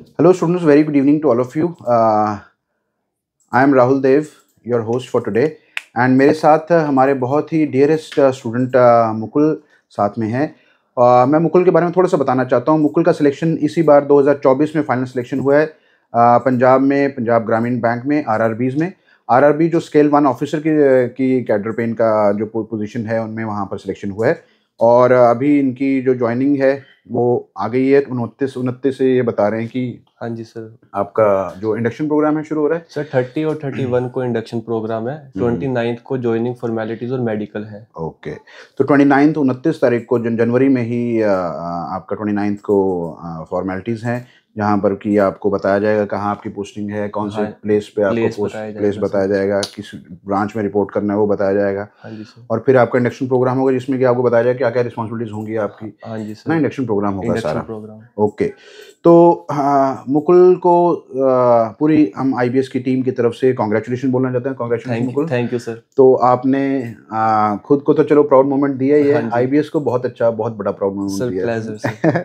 Hello students very good evening to all of you I am Rahul Dev your host for today and मेरे साथ uh, हमारे बहुत ही dearest student uh, uh, Mukul साथ में है uh, मैं मुकुल के बारे में थोड़ा सा बताना चाहता हूँ मुकुल का सिलेक्शन इसी बार 2024 में फाइनल सिलेक्शन हुआ है uh, पंजाब में पंजाब ग्रामीण बैंक में आरआरबीज में आरआरबी जो स्केल वन ऑफिसर की की कैडर पे इनका जो पोजीशन है उनमें वहाँ पर सिलेक्शन हुआ है और अभी इनकी जो ज्वाइनिंग है वो आ गई है तो उनतीस उनतीस से ये बता रहे हैं कि हाँ जी सर आपका जो इंडक्शन प्रोग्राम है शुरू हो रहा है सर थर्टी और थर्टी वन को इंडक्शन प्रोग्राम है हम्म। ट्वेंटी नाइन्थ को ज्वाइनिंग फॉर्मेलिटीज और मेडिकल है ओके तो ट्वेंटी नाइन्थ उनतीस तारीख को जनवरी में ही आपका ट्वेंटी नाइन्थ को फॉर्मेलिटीज़ हैं जहाँ पर कि आपको बताया जाएगा कहाँ आपकी पोस्टिंग है कौन से प्लेस हाँ, पे आपको प्लेस बताया जाएगा किस ब्रांच में रिपोर्ट करना है वो बताया जाएगा हाँ और फिर आपका इंडक्शन प्रोग्राम होगा जिसमें कि आपको बताया जाएगा क्या क्या रिस्पॉन्सिबिलिटीज होंगी आपकी हाँ ना इंडक्शन प्रोग्राम होगा सारा ओके तो मुकुल को पूरी हम आई की टीम की तरफ से कॉन्ग्रेचुलेशन बोलना चाहते हैं congratulation Mukul thank you sir तो आपने खुद को तो चलो प्राउड मोमेंट दिया ही है आई को बहुत अच्छा बहुत बड़ा प्राउड मोमेंट दिया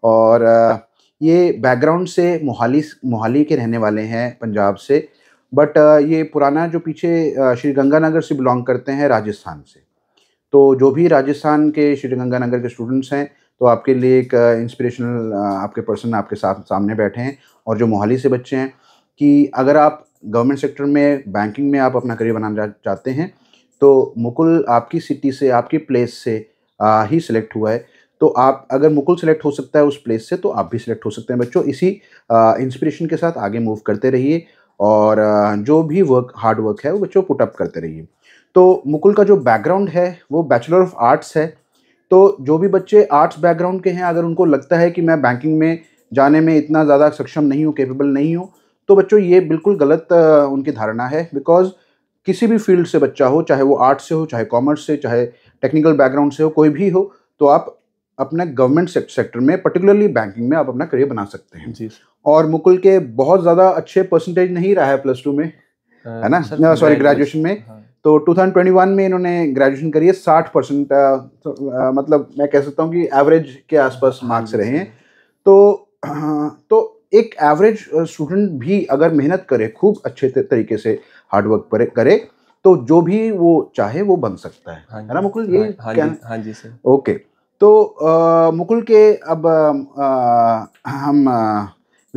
और ये बैकग्राउंड से मोहाली मोहाली के रहने वाले हैं पंजाब से बट ये पुराना जो पीछे श्री गंगानगर से बिलोंग करते हैं राजस्थान से तो जो भी राजस्थान के श्री गंगानगर के स्टूडेंट्स हैं तो आपके लिए एक इंस्पिरेशनल आपके पर्सन आपके साथ सामने बैठे हैं और जो मोहाली से बच्चे हैं कि अगर आप गवर्नमेंट सेक्टर में बैंकिंग में आप अपना करियर बनाना चाहते हैं तो मुकुल आपकी सिटी से आपकी प्लेस से आ, ही सिलेक्ट हुआ है तो आप अगर मुकुल सेलेक्ट हो सकता है उस प्लेस से तो आप भी सिलेक्ट हो सकते हैं बच्चों इसी इंस्पिरेशन के साथ आगे मूव करते रहिए और जो भी वर्क हार्ड वर्क है वो बच्चों पुटअप करते रहिए तो मुकुल का जो बैकग्राउंड है वो बैचलर ऑफ आर्ट्स है तो जो भी बच्चे आर्ट्स बैकग्राउंड के हैं अगर उनको लगता है कि मैं बैंकिंग में जाने में इतना ज़्यादा सक्षम नहीं हूँ कैपेबल नहीं हूँ तो बच्चों ये बिल्कुल गलत उनकी धारणा है बिकॉज किसी भी फील्ड से बच्चा हो चाहे वो आर्ट्स से हो चाहे कॉमर्स से चाहे टेक्निकल बैकग्राउंड से हो कोई भी हो तो आप अपने गवर्नमेंट सेक्टर में पर्टिकुलरली बैंकिंग में आप अपना करियर बना सकते हैं जी और मुकुल के बहुत ज़्यादा अच्छे परसेंटेज नहीं रहा है प्लस टू में है ना सॉरी ग्रेजुएशन में हाँ। तो 2021 में इन्होंने ग्रेजुएशन करी है साठ परसेंट तो, मतलब मैं कह सकता हूँ कि एवरेज के आसपास मार्क्स हाँ रहे हैं तो तो एक एवरेज स्टूडेंट भी अगर मेहनत करे खूब अच्छे तरीके से हार्डवर्क पर करे तो जो भी वो चाहे वो बन सकता है हाँ है ना मुकुल ये हाँ जी हाँ जी सर ओके तो आ, मुकुल के अब आ, हम आ,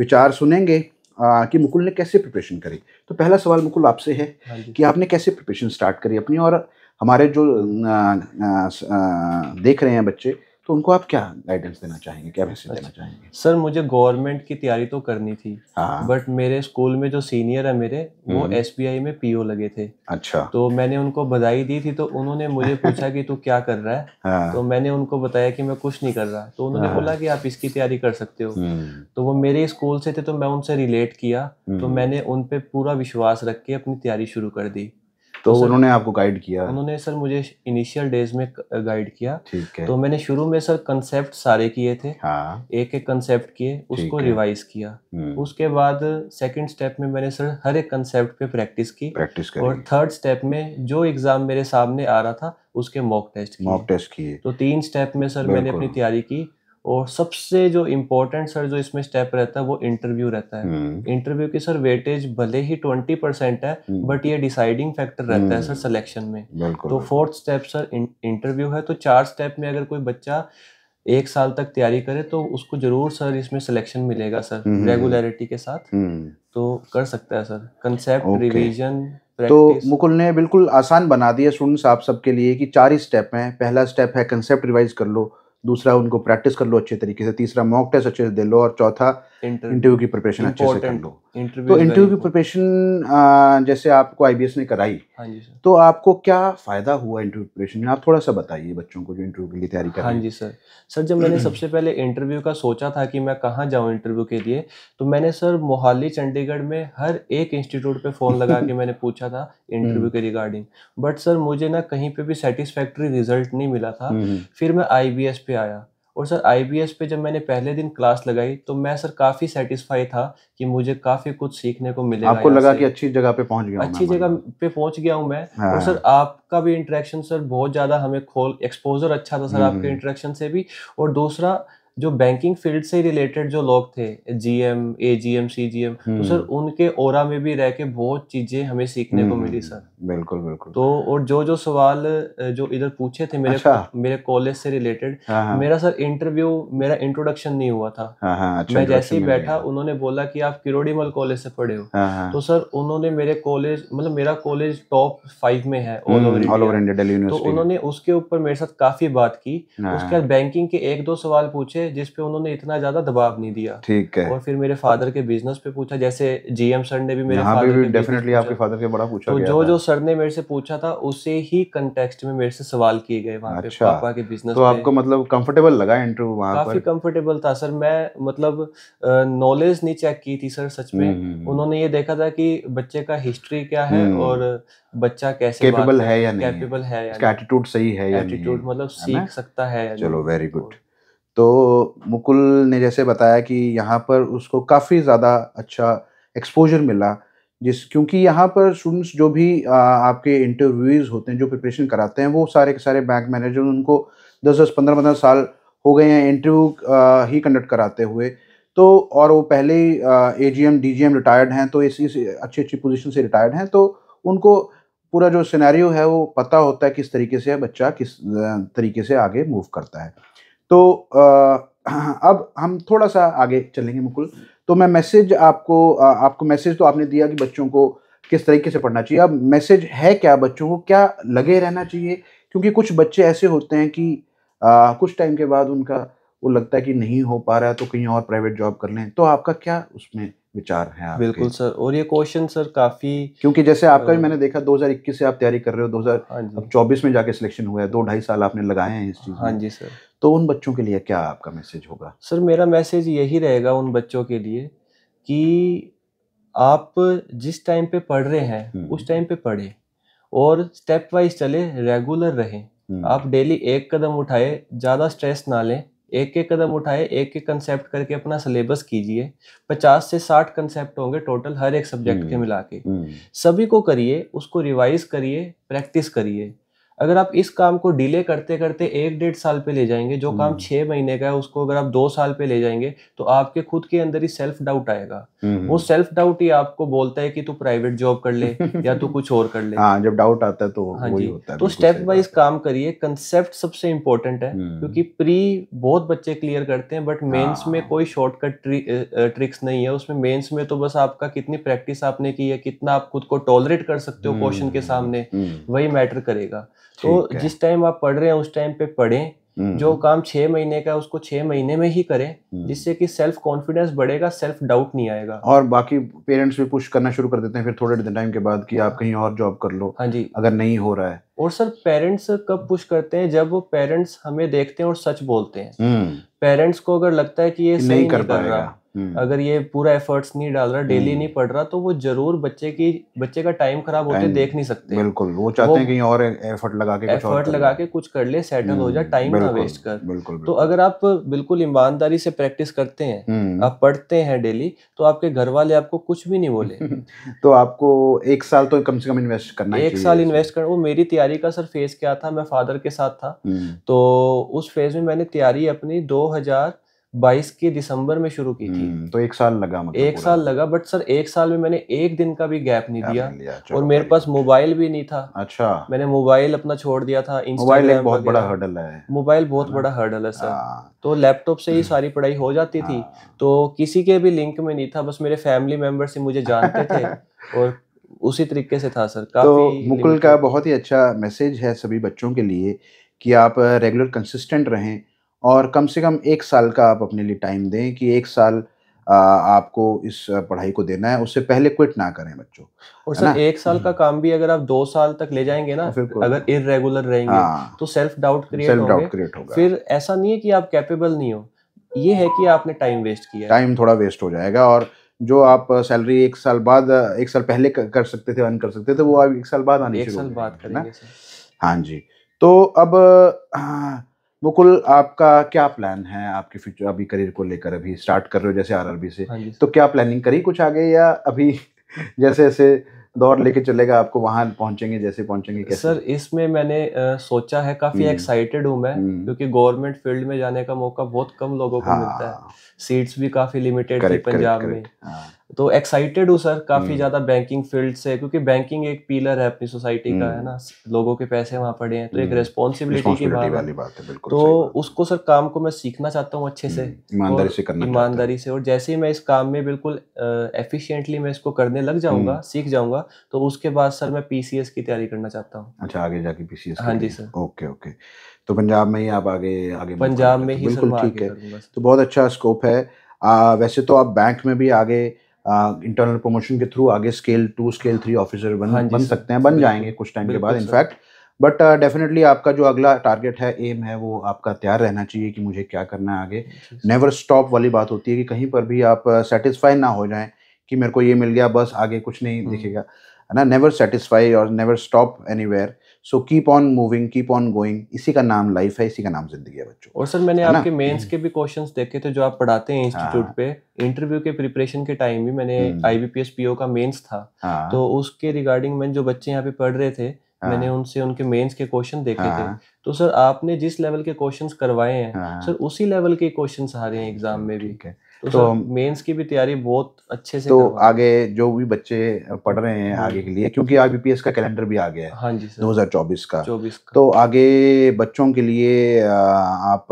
विचार सुनेंगे आ, कि मुकुल ने कैसे प्रिपरेशन करी तो पहला सवाल मुकुल आपसे है हाँ कि आपने कैसे प्रिपरेशन स्टार्ट करी अपनी और हमारे जो आ, आ, आ, देख रहे हैं बच्चे तो उनको आप क्या गाइडेंस देना चाहेंगे क्या मैसेज अच्छा, देना चाहेंगे सर मुझे गवर्नमेंट की तैयारी तो करनी थी हाँ। बट मेरे स्कूल में जो सीनियर है मेरे वो एस हम्म। में पीओ लगे थे अच्छा तो मैंने उनको बधाई दी थी तो उन्होंने मुझे पूछा कि तू क्या कर रहा है हाँ। तो मैंने उनको बताया कि मैं कुछ नहीं कर रहा तो उन्होंने हाँ। बोला कि आप इसकी तैयारी कर सकते हो हम्म। तो वो मेरे स्कूल से थे तो मैं उनसे रिलेट किया तो हम्म। मैंने उन पर पूरा विश्वास रख के अपनी तैयारी शुरू कर दी तो सर, उन्होंने आपको गाइड किया उन्होंने सर मुझे इनिशियल डेज में गाइड किया ठीक है तो मैंने शुरू में सर कंसेप्ट सारे किए थे हाँ एक एक कंसेप्ट किए उसको रिवाइज किया हम्म। उसके बाद सेकंड स्टेप में मैंने सर हर एक कंसेप्ट पे प्रैक्टिस की प्रैक्टिस और थर्ड स्टेप में जो एग्जाम मेरे सामने आ रहा था उसके मॉक टेस्ट मॉक टेस्ट किए तो तीन स्टेप में सर मैंने अपनी तैयारी की और सबसे जो इम्पोर्टेंट सर जो इसमें स्टेप रहता है वो इंटरव्यू रहता है इंटरव्यू हम्म। की सर वेटेज भले ही ट्वेंटी परसेंट है बट हम्म। ये डिसाइडिंग फैक्टर रहता है सर सिलेक्शन हम्म। में तो फोर्थ स्टेप सर इंटरव्यू है तो चार स्टेप में अगर कोई बच्चा एक साल तक तैयारी करे तो उसको जरूर सर इसमें सिलेक्शन मिलेगा सर रेगुलरिटी के साथ तो कर सकता है सर कंसेप्ट रिविजन तो मुकुल ने बिल्कुल आसान बना दिया स्टूडेंट्स आप सबके लिए कि चार ही स्टेप हैं पहला स्टेप है कंसेप्ट रिवाइज कर लो दूसरा उनको प्रैक्टिस कर लो अच्छे तरीके से तीसरा मॉक टेस्ट अच्छे से दे लो और चौथा इंटरव्यू की प्रिपरेशन अच्छे से कर लो तो इंटरव्यू की प्रिपरेशन जैसे आपको आईबीएस ने कराई हाँ जी सर तो आपको क्या फ़ायदा हुआ इंटरव्यू प्रिपरेशन में आप थोड़ा सा बताइए बच्चों को जो इंटरव्यू के लिए तैयारी कर हाँ जी सर सर जब मैंने सबसे पहले इंटरव्यू का सोचा था कि मैं कहाँ जाऊँ इंटरव्यू के लिए तो मैंने सर मोहाली चंडीगढ़ में हर एक इंस्टीट्यूट पर फ़ोन लगा के मैंने पूछा था इंटरव्यू हम्म। के रिगार्डिंग बट सर मुझे ना कहीं पे भी सेटिस्फैक्ट्री रिजल्ट नहीं मिला था हम्म। फिर मैं आई पे आया और सर आई पे जब मैंने पहले दिन क्लास लगाई तो मैं सर काफ़ी सेटिस्फाई था कि मुझे काफ़ी कुछ सीखने को मिलेगा आपको लगा कि अच्छी जगह पे पहुंच गया अच्छी जगह पे पहुंच गया हूँ मैं हाँ। और सर आपका भी इंटरेक्शन सर बहुत ज़्यादा हमें खोल एक्सपोजर अच्छा था सर हम्म, आपके इंटरेक्शन हम्म। से भी और दूसरा जो बैंकिंग फील्ड से रिलेटेड जो लोग थे जीएम एजीएम सीजीएम तो हम्म। सर उनके ओरा में भी रह के बहुत चीजें हमें सीखने को मिली हम्म। सर बिल्कुल बिल्कुल तो और जो जो सवाल जो इधर पूछे थे मेरे अच्छा। मेरे कॉलेज से रिलेटेड हाँ, हाँ। मेरा सर इंटरव्यू मेरा इंट्रोडक्शन नहीं हुआ था हाँ, अच्छा, मैं जैसे ही बैठा उन्होंने बोला कि आप किरोड़ीमल कॉलेज से पढ़े हो तो सर उन्होंने मेरे कॉलेज मतलब मेरा कॉलेज टॉप फाइव में है ऑल ओवर इंडिया तो उन्होंने उसके ऊपर मेरे साथ काफी बात की उसके बाद बैंकिंग के एक दो सवाल पूछे मुझे जिस पे उन्होंने इतना ज्यादा दबाव नहीं दिया ठीक है और फिर मेरे फादर के बिजनेस पे पूछा जैसे जीएम सर ने भी मेरे फादर भी के डेफिनेटली आपके फादर के बड़ा पूछा तो जो जो सर ने मेरे से पूछा था उसे ही कंटेक्सट में मेरे से सवाल किए गए वहाँ पे अच्छा। पापा के बिजनेस तो आपको मतलब कंफर्टेबल लगा इंटरव्यू काफी कंफर्टेबल था सर मैं मतलब नॉलेज नहीं चेक की थी सर सच में हम्म, हम्म। उन्होंने ये देखा था की बच्चे का हिस्ट्री क्या है हम्म। और बच्चा कैसे कैपेबल है या नहीं कैपेबल है या एटीट्यूड सही है या नहीं एटीट्यूड मतलब सीख सकता है या चलो वेरी गुड तो मुकुल ने जैसे बताया कि यहाँ पर उसको काफ़ी ज़्यादा अच्छा एक्सपोजर मिला जिस क्योंकि यहाँ पर स्टूडेंट्स जो भी आ, आपके इंटरव्यूज़ होते हैं जो प्रिपरेशन कराते हैं वो सारे के सारे बैंक मैनेजर उनको दस दस पंद्रह पंद्रह साल हो गए हैं इंटरव्यू ही कंडक्ट कराते हुए तो और वो पहले A G M D G M retired हैं तो इस अच्छी अच्छी पोजिशन से रिटायर्ड हैं तो उनको पूरा जो सिनेरियो है वो पता होता है किस तरीके से बच्चा किस तरीके से आगे मूव करता है तो अब हम थोड़ा सा आगे चलेंगे मुकुल तो मैं मैसेज आपको आपको मैसेज तो आपने दिया कि बच्चों को किस तरीके से पढ़ना चाहिए अब मैसेज है क्या बच्चों को क्या लगे रहना चाहिए क्योंकि कुछ बच्चे ऐसे होते हैं कि आ, कुछ टाइम के बाद उनका वो लगता है कि नहीं हो पा रहा है तो कहीं और प्राइवेट जॉब कर लें तो आपका क्या उसमें विचार है आपके? बिल्कुल सर और ये क्वेश्चन सर काफ़ी क्योंकि जैसे आपका भी मैंने देखा 2021 से आप तैयारी कर रहे हो 2024 हाँ में जाके सिलेक्शन हुआ है दो ढाई साल आपने लगाए हैं इस चीज़ हाँ जी सर तो उन बच्चों के लिए क्या आपका मैसेज होगा सर मेरा मैसेज यही रहेगा उन बच्चों के लिए कि आप जिस टाइम पे पढ़ रहे हैं हम्म। उस टाइम पे पढ़े और स्टेप वाइज चले रेगुलर रहे आप डेली एक कदम उठाए ज़्यादा स्ट्रेस ना लें एक एक कदम उठाए एक एक कंसेप्ट करके अपना सिलेबस कीजिए पचास से साठ कंसेप्ट होंगे टोटल हर एक सब्जेक्ट हम्म। के मिला के हम्म। सभी को करिए उसको रिवाइज करिए प्रैक्टिस करिए अगर आप इस काम को डिले करते करते एक डेढ़ साल पे ले जाएंगे जो काम हम्म। छह महीने का है उसको अगर आप दो साल पे ले जाएंगे तो आपके खुद के अंदर ही सेल्फ डाउट आएगा हम्म। वो सेल्फ डाउट ही आपको बोलता है कि तू प्राइवेट जॉब कर ले या तू कुछ और कर ले हाँ जब डाउट आता है तो हाँ जी होता है तो स्टेप वाइज काम करिए कंसेप्ट सबसे इम्पोर्टेंट है हम्म। क्योंकि प्री बहुत बच्चे क्लियर करते हैं बट मेन्स हाँ। में कोई शॉर्टकट ट्रिक्स नहीं है उसमें मेन्स में तो बस आपका कितनी प्रैक्टिस आपने की है कितना आप खुद को टॉलरेट कर सकते हो क्वेश्चन के सामने वही मैटर करेगा तो जिस टाइम आप पढ़ रहे हैं उस टाइम पे पढ़ें हम्म। जो काम छह महीने का उसको छह महीने में ही करें हम्म। जिससे कि सेल्फ कॉन्फिडेंस बढ़ेगा सेल्फ डाउट नहीं आएगा और बाकी पेरेंट्स भी पुश करना शुरू कर देते हैं फिर थोड़े टाइम के बाद कि हाँ। आप कहीं और जॉब कर लो हाँ जी अगर नहीं हो रहा है और सर पेरेंट्स कब पुश करते हैं जब वो पेरेंट्स हमें देखते हैं और सच बोलते हैं पेरेंट्स हम्म। को अगर लगता है कि ये सही नहीं कर, नहीं कर रहा हम्म। अगर ये पूरा एफर्ट्स नहीं डाल रहा डेली हम्म। नहीं पढ़ रहा तो वो जरूर बच्चे की बच्चे का टाइम खराब होते देख नहीं सकते बिल्कुल वो चाहते हैं कहीं और एफर्ट लगा के एफर्ट लगा के कुछ कर ले सेटल हो जाए टाइम ना वेस्ट कर बिल्कुल तो अगर आप बिल्कुल ईमानदारी से प्रैक्टिस करते हैं हम्म। आप पढ़ते हैं डेली तो आपके घर वाले आपको कुछ भी नहीं बोले तो आपको एक साल तो कम से कम इन्वेस्ट करना एक साल इन्वेस्ट कर वो मेरी तैयारी का सर फेज क्या था मैं फादर के साथ था तो उस फेज में मैंने तैयारी अपनी दो हजार बाईस के दिसंबर में शुरू की थी हम्म, तो एक साल लगा मतलब एक साल लगा बट सर एक साल में मैंने एक दिन का भी गैप नहीं दिया और मेरे पास मोबाइल भी नहीं था अच्छा मैंने मोबाइल अपना छोड़ दिया था मोबाइल एक बहुत बड़ा हर्डल है मोबाइल बहुत बड़ा हर्डल है सर हाँ। तो लैपटॉप से ही हम्म। सारी पढ़ाई हो जाती थी हाँ। तो किसी के भी लिंक में नहीं था बस मेरे फैमिली मेम्बर से मुझे जानते थे और उसी तरीके से था सर काफी तो मुकुल का बहुत ही अच्छा मैसेज है सभी बच्चों के लिए कि आप रेगुलर कंसिस्टेंट रहें और कम से कम एक साल का आप अपने लिए टाइम दें कि एक साल आ, आपको इस पढ़ाई को देना है उससे पहले क्विट ना करें बच्चों और सर एक साल का हम्म। काम भी अगर आप दो साल तक ले जाएंगे ना अगर इरेगुलर रहेंगे हाँ। तो सेल्फ डाउट क्रिएट होगा फिर ऐसा नहीं है कि आप कैपेबल नहीं हो ये है कि आपने टाइम वेस्ट किया टाइम थोड़ा वेस्ट हो जाएगा और जो आप सैलरी एक साल बाद एक साल पहले कर सकते थे अर्न कर सकते थे वो आप एक साल बाद आने एक साल बाद हाँ जी तो अब हाँ, मुकुल आपका क्या प्लान है आपके फ्यूचर अभी करियर को लेकर अभी स्टार्ट कर रहे हो जैसे आरआरबी से हाँ तो क्या प्लानिंग करी कुछ आगे या अभी जैसे जैसे दौर लेके चलेगा आपको वहां पहुंचेंगे जैसे पहुंचेंगे कैसे सर इसमें मैंने आ, सोचा है काफ़ी एक्साइटेड हम्म। हूँ मैं हम्म। क्योंकि गवर्नमेंट फील्ड में जाने का मौका बहुत कम लोगों को हाँ। मिलता है सीट्स हाँ। भी काफ़ी लिमिटेड थी पंजाब में हाँ। तो एक्साइटेड हूँ सर काफी हम्म। ज्यादा बैंकिंग फील्ड से क्योंकि बैंकिंग एक पीलर है अपनी सोसाइटी का है हम्म। ना लोगों के पैसे वहाँ पड़े हैं तो एक रेस्पॉन्सिबिलिटी हम्म। की बात है तो उसको सर काम को मैं सीखना चाहता हूँ अच्छे से ईमानदारी से करना ईमानदारी से और जैसे ही मैं इस काम में बिल्कुल एफिशियंटली मैं इसको करने लग जाऊंगा सीख जाऊंगा तो उसके बाद सर मैं पीसीएस की तैयारी करना चाहता हूँ अच्छा आगे जाके पीसीएस हाँ जी सर ओके ओके तो पंजाब में ही आप आगे आगे पंजाब में ही सर ठीक है तो बहुत अच्छा स्कोप है वैसे तो आप बैंक में भी आगे इंटरनल प्रमोशन के थ्रू आगे scale two scale three officer बन हाँ बन सकते हैं बन जाएंगे कुछ टाइम के बाद इनफैक्ट बट डेफिनेटली आपका जो अगला टारगेट है एम है वो आपका तैयार रहना चाहिए कि मुझे क्या करना है आगे नेवर स्टॉप वाली बात होती है कि कहीं पर भी आप सेटिस्फाई uh, ना हो जाएं कि मेरे को ये मिल गया बस आगे कुछ नहीं हम्म। दिखेगा है ना नेवर सेटिस्फाई और never stop any so keep on moving keep on going इसी का नाम लाइफ है इसी का नाम जिंदगी है बच्चों और सर मैंने आपके मेंस के भी क्वेश्चंस देखे थे जो आप पढ़ाते हैं इंस्टीट्यूट हाँ। पे इंटरव्यू के प्रिपरेशन के टाइम भी मैंने आईबीपीएस हम्म। पीओ का मेंस था हाँ। तो उसके रिगार्डिंग मैंने जो बच्चे यहाँ पे पढ़ रहे थे हाँ। मैंने उनसे उनके मेंस के क्वेश्चन देखे थे तो सर आपने जिस लेवल के क्वेश्चन करवाए हैं सर उसी लेवल के क्वेश्चन आ रहे हैं एग्जाम में भी तो मेंस तो की भी तैयारी बहुत अच्छे से तो आगे जो भी बच्चे पढ़ रहे हैं हम्म। आगे के लिए क्योंकि आईबीपीएस का कैलेंडर भी आ गया है हाँ जी दो हजार चौबीस का चौबीस तो आगे बच्चों के लिए आप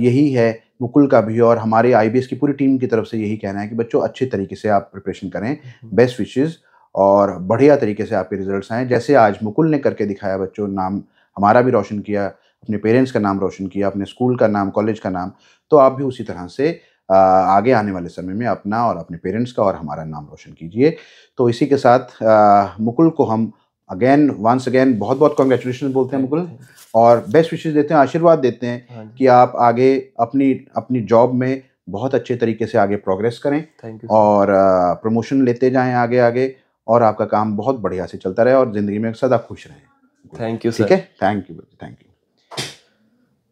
यही है मुकुल का भी और हमारे आई की पूरी टीम की तरफ से यही कहना है कि बच्चों अच्छे तरीके से आप प्रिपरेशन करें बेस्ट हम्म। विशेज़ और बढ़िया तरीके से आपके रिजल्ट्स आए जैसे आज मुकुल ने करके दिखाया बच्चों नाम हमारा भी रोशन किया अपने पेरेंट्स का नाम रोशन किया अपने स्कूल का नाम कॉलेज का नाम तो आप भी उसी तरह से आगे आने वाले समय में अपना और अपने पेरेंट्स का और हमारा नाम रोशन कीजिए तो इसी के साथ मुकुल को हम अगेन वंस अगेन बहुत बहुत कॉन्ग्रेचुलेशन बोलते हैं मुकुल और बेस्ट विशेष देते हैं आशीर्वाद देते हैं हाँ कि आप आगे अपनी अपनी जॉब में बहुत अच्छे तरीके से आगे प्रोग्रेस करें और प्रमोशन लेते जाएं आगे आगे और आपका काम बहुत बढ़िया से चलता रहे और ज़िंदगी में सदा खुश रहें थैंक यू ठीक है थैंक यू थैंक यू